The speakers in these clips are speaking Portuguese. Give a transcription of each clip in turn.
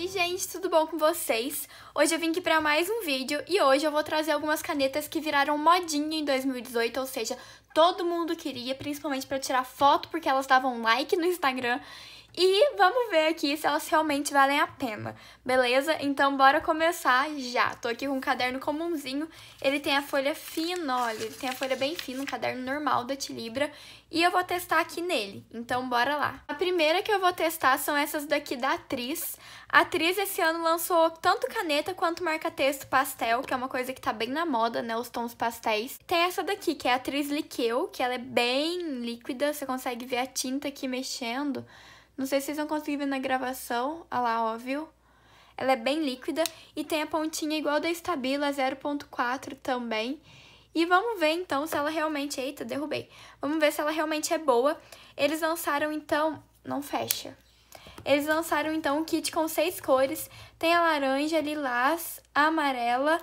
Oi gente, tudo bom com vocês? Hoje eu vim aqui para mais um vídeo e hoje eu vou trazer algumas canetas que viraram modinha em 2018, ou seja, todo mundo queria, principalmente para tirar foto, porque elas davam like no Instagram. E vamos ver aqui se elas realmente valem a pena, beleza? Então bora começar já. Tô aqui com um caderno comumzinho, ele tem a folha fina, olha, ele tem a folha bem fina, um caderno normal da Tilibra, e eu vou testar aqui nele, então bora lá. A primeira que eu vou testar são essas daqui da Atriz. A Atriz esse ano lançou tanto caneta quanto marca-texto pastel, que é uma coisa que tá bem na moda, né, os tons pastéis. Tem essa daqui, que é a Atriz Liqueu, que ela é bem líquida, você consegue ver a tinta aqui mexendo, não sei se vocês vão conseguir ver na gravação. Olha lá, óbvio, Ela é bem líquida e tem a pontinha igual da Estabila é 0.4 também. E vamos ver então se ela realmente... Eita, derrubei. Vamos ver se ela realmente é boa. Eles lançaram então... Não fecha. Eles lançaram então um kit com seis cores. Tem a laranja, lilás, a amarela,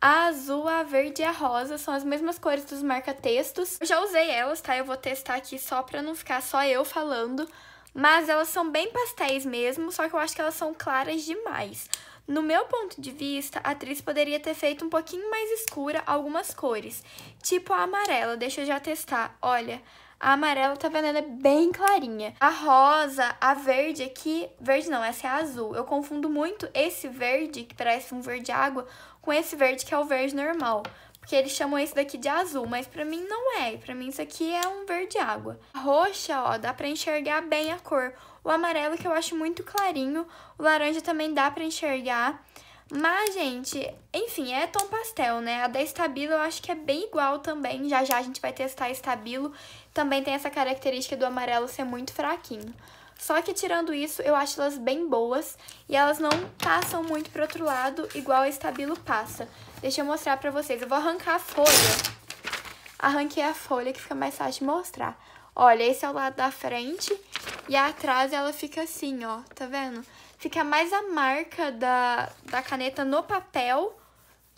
a azul, a verde e a rosa. São as mesmas cores dos marca-textos. Eu já usei elas, tá? Eu vou testar aqui só pra não ficar só eu falando. Mas elas são bem pastéis mesmo, só que eu acho que elas são claras demais. No meu ponto de vista, a atriz poderia ter feito um pouquinho mais escura algumas cores, tipo a amarela, deixa eu já testar. Olha, a amarela tá vendo, ela é bem clarinha. A rosa, a verde aqui, verde não, essa é a azul. Eu confundo muito esse verde, que parece um verde água, com esse verde que é o verde normal. Porque eles chamam esse daqui de azul, mas pra mim não é. Pra mim isso aqui é um verde água. A roxa, ó, dá pra enxergar bem a cor. O amarelo que eu acho muito clarinho. O laranja também dá pra enxergar. Mas, gente, enfim, é tom pastel, né? A da Estabilo eu acho que é bem igual também. Já já a gente vai testar a Estabilo. Também tem essa característica do amarelo ser muito fraquinho. Só que tirando isso, eu acho elas bem boas e elas não passam muito pro outro lado, igual a Estabilo passa. Deixa eu mostrar pra vocês. Eu vou arrancar a folha. Arranquei a folha que fica mais fácil de mostrar. Olha, esse é o lado da frente e atrás ela fica assim, ó, tá vendo? Fica mais a marca da, da caneta no papel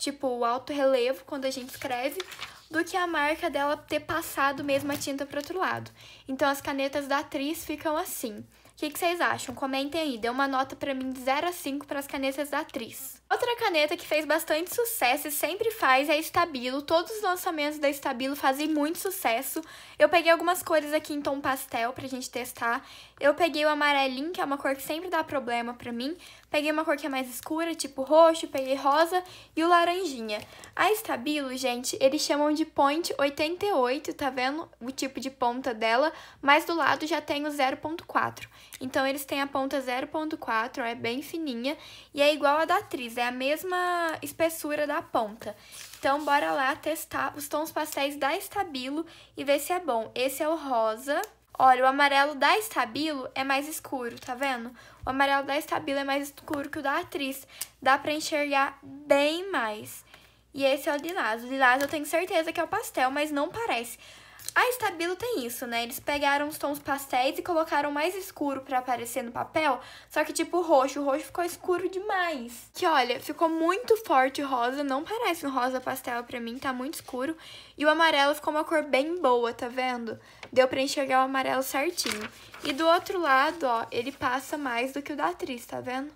tipo o alto relevo quando a gente escreve, do que a marca dela ter passado mesmo a tinta para outro lado. Então as canetas da atriz ficam assim. O que, que, vocês acham? Comentem aí. Dê uma nota para mim de 0 a 5 para as canetas da atriz. Outra caneta que fez bastante sucesso e sempre faz é a Estabilo. Todos os lançamentos da Estabilo fazem muito sucesso. Eu peguei algumas cores aqui em tom pastel pra gente testar. Eu peguei o amarelinho, que é uma cor que sempre dá problema pra mim. Peguei uma cor que é mais escura, tipo roxo, peguei rosa e o laranjinha. A Estabilo, gente, eles chamam de Point 88, tá vendo? O tipo de ponta dela, mas do lado já tem o 0.4. Então, eles têm a ponta 0.4, é bem fininha, e é igual a da atriz, é a mesma espessura da ponta. Então, bora lá testar os tons pastéis da Estabilo e ver se é bom. Esse é o rosa. Olha, o amarelo da Estabilo é mais escuro, tá vendo? O amarelo da Estabilo é mais escuro que o da atriz. Dá pra enxergar bem mais. E esse é o lilás. O lilás eu tenho certeza que é o pastel, mas não parece. A Estabilo tem isso, né? Eles pegaram os tons pastéis e colocaram mais escuro para aparecer no papel, só que tipo roxo, o roxo ficou escuro demais. Que olha, ficou muito forte o rosa, não parece um rosa pastel para mim, tá muito escuro. E o amarelo ficou uma cor bem boa, tá vendo? Deu para enxergar o amarelo certinho. E do outro lado, ó, ele passa mais do que o da atriz, tá vendo?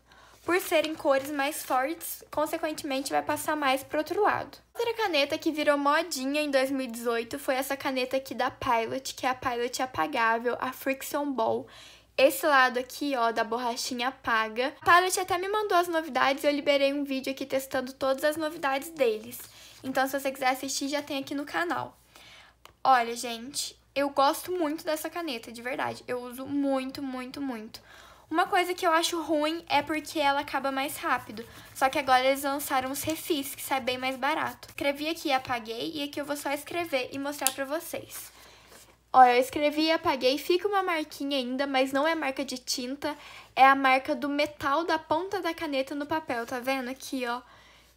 por serem cores mais fortes, consequentemente vai passar mais pro outro lado. Outra caneta que virou modinha em 2018 foi essa caneta aqui da Pilot, que é a Pilot apagável, a Friction Ball. Esse lado aqui, ó, da borrachinha apaga. A Pilot até me mandou as novidades e eu liberei um vídeo aqui testando todas as novidades deles. Então, se você quiser assistir, já tem aqui no canal. Olha, gente, eu gosto muito dessa caneta, de verdade. Eu uso muito, muito, muito. Uma coisa que eu acho ruim é porque ela acaba mais rápido, só que agora eles lançaram os refis, que sai bem mais barato. Escrevi aqui e apaguei, e aqui eu vou só escrever e mostrar pra vocês. Ó, eu escrevi e apaguei, fica uma marquinha ainda, mas não é marca de tinta, é a marca do metal da ponta da caneta no papel, tá vendo? Aqui, ó,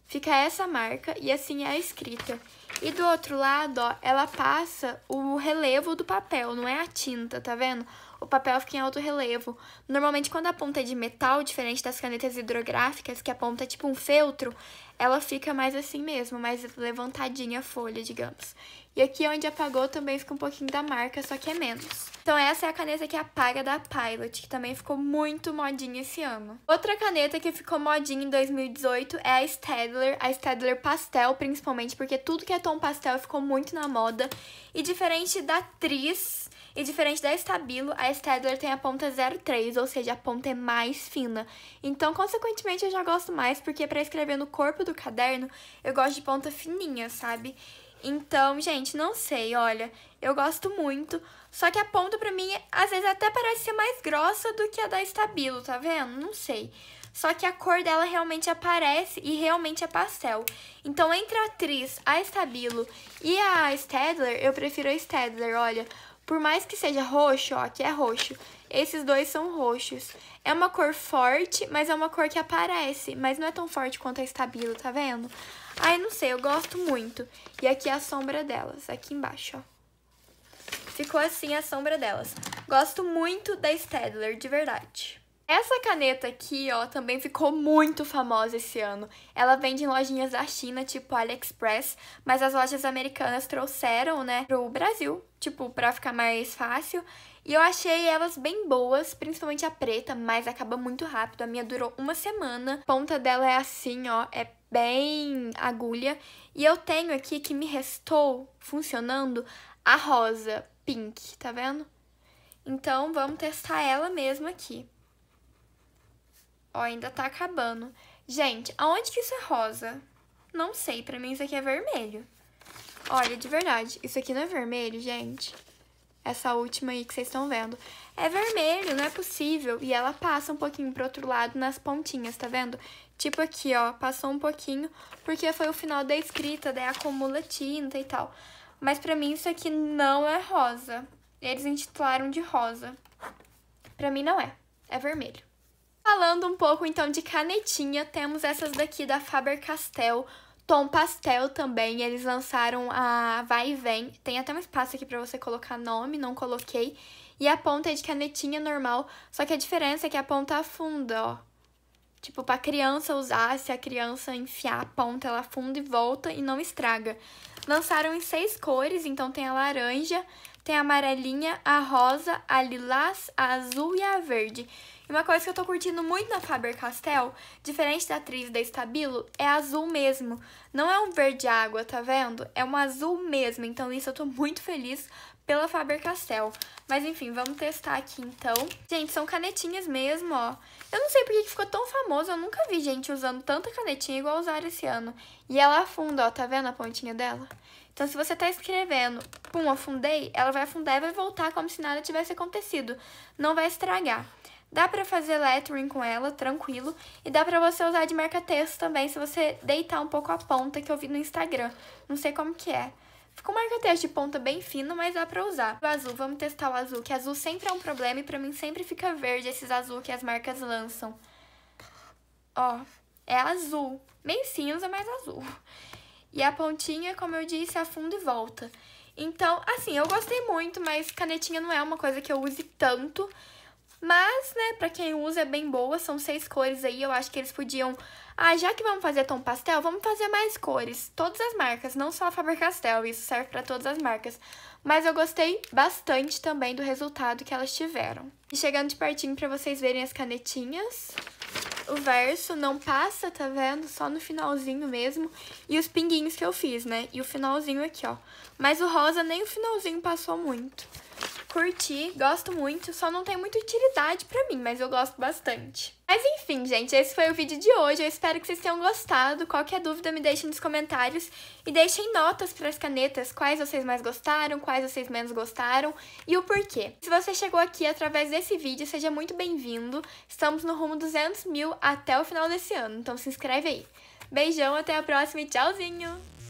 fica essa marca e assim é a escrita. E do outro lado, ó, ela passa o relevo do papel, não é a tinta, tá vendo? O papel fica em alto relevo. Normalmente, quando a ponta é de metal, diferente das canetas hidrográficas, que a ponta é tipo um feltro, ela fica mais assim mesmo, mais levantadinha a folha, digamos. E aqui onde apagou também fica um pouquinho da marca, só que é menos. Então essa é a caneta que apaga da Pilot, que também ficou muito modinha esse ano. Outra caneta que ficou modinha em 2018 é a Stedler, a Stedler Pastel, principalmente porque tudo que é tom pastel ficou muito na moda. E diferente da Tris e diferente da Estabilo, a Stadler tem a ponta 03, ou seja, a ponta é mais fina. Então, consequentemente, eu já gosto mais, porque para escrever no corpo do caderno, eu gosto de ponta fininha, sabe? Então, gente, não sei, olha, eu gosto muito, só que a ponta pra mim, às vezes, até parece ser mais grossa do que a da Estabilo, tá vendo? Não sei só que a cor dela realmente aparece e realmente é pastel. Então, entre a atriz, a Estabilo e a Stedler, eu prefiro a Stedler, olha. Por mais que seja roxo, ó, que é roxo, esses dois são roxos. É uma cor forte, mas é uma cor que aparece, mas não é tão forte quanto a Estabilo, tá vendo? Aí, não sei, eu gosto muito. E aqui é a sombra delas, aqui embaixo, ó. Ficou assim a sombra delas. Gosto muito da Stedler, de verdade. Essa caneta aqui, ó, também ficou muito famosa esse ano. Ela vende em lojinhas da China, tipo AliExpress, mas as lojas americanas trouxeram, né, pro Brasil, tipo, pra ficar mais fácil. E eu achei elas bem boas, principalmente a preta, mas acaba muito rápido. A minha durou uma semana. A ponta dela é assim, ó, é bem agulha. E eu tenho aqui que me restou funcionando a rosa pink, tá vendo? Então, vamos testar ela mesmo aqui. Ó, ainda tá acabando. Gente, aonde que isso é rosa? Não sei, pra mim isso aqui é vermelho. Olha, de verdade, isso aqui não é vermelho, gente? Essa última aí que vocês estão vendo. É vermelho, não é possível. E ela passa um pouquinho pro outro lado nas pontinhas, tá vendo? Tipo aqui, ó, passou um pouquinho, porque foi o final da escrita, daí acumula tinta e tal. Mas pra mim isso aqui não é rosa. Eles intitularam de rosa. Pra mim não é, é vermelho. Falando um pouco então de canetinha, temos essas daqui da Faber-Castell, tom pastel também. Eles lançaram a Vai e Vem. Tem até um espaço aqui para você colocar nome, não coloquei. E a ponta é de canetinha normal, só que a diferença é que a ponta afunda, ó. Tipo, pra criança usar, se a criança enfiar a ponta, ela afunda e volta e não estraga. Lançaram em seis cores, então tem a laranja, tem a amarelinha, a rosa, a lilás, a azul e a verde. É uma coisa que eu tô curtindo muito na Faber-Castell, diferente da atriz da Estabilo, é azul mesmo. Não é um verde água, tá vendo? É um azul mesmo, então isso eu tô muito feliz pela Faber-Castell. Mas enfim, vamos testar aqui então. Gente, são canetinhas mesmo, ó. Eu não sei porque que ficou tão famoso, eu nunca vi gente usando tanta canetinha igual usaram esse ano. E ela afunda, ó, tá vendo a pontinha dela? Então se você tá escrevendo, pum, afundei, ela vai afundar e vai voltar como se nada tivesse acontecido. Não vai estragar. Dá pra fazer lettering com ela, tranquilo. E dá pra você usar de marca-texto também, se você deitar um pouco a ponta que eu vi no Instagram. Não sei como que é. Ficou um marca-texto de ponta bem fino, mas dá pra usar. O azul, vamos testar o azul, que azul sempre é um problema e pra mim sempre fica verde esses azul que as marcas lançam. Ó, é azul. Meio cinza, mas azul. E a pontinha, como eu disse, afunda e volta. Então, assim, eu gostei muito, mas canetinha não é uma coisa que eu use tanto. Mas, né, pra quem usa é bem boa, são seis cores aí, eu acho que eles podiam... Ah, já que vamos fazer tom pastel, vamos fazer mais cores. Todas as marcas, não só a Faber-Castell, isso serve para todas as marcas. Mas eu gostei bastante também do resultado que elas tiveram. E chegando de pertinho pra vocês verem as canetinhas o verso não passa, tá vendo? Só no finalzinho mesmo. E os pinguinhos que eu fiz, né? E o finalzinho aqui, ó. Mas o rosa nem o finalzinho passou muito curti, gosto muito, só não tem muita utilidade para mim, mas eu gosto bastante. Mas enfim, gente, esse foi o vídeo de hoje. Eu espero que vocês tenham gostado. Qualquer dúvida me deixem nos comentários e deixem notas para as canetas, quais vocês mais gostaram, quais vocês menos gostaram e o porquê. Se você chegou aqui através desse vídeo, seja muito bem-vindo. Estamos no rumo 200 mil até o final desse ano, então se inscreve aí. Beijão, até a próxima e tchauzinho!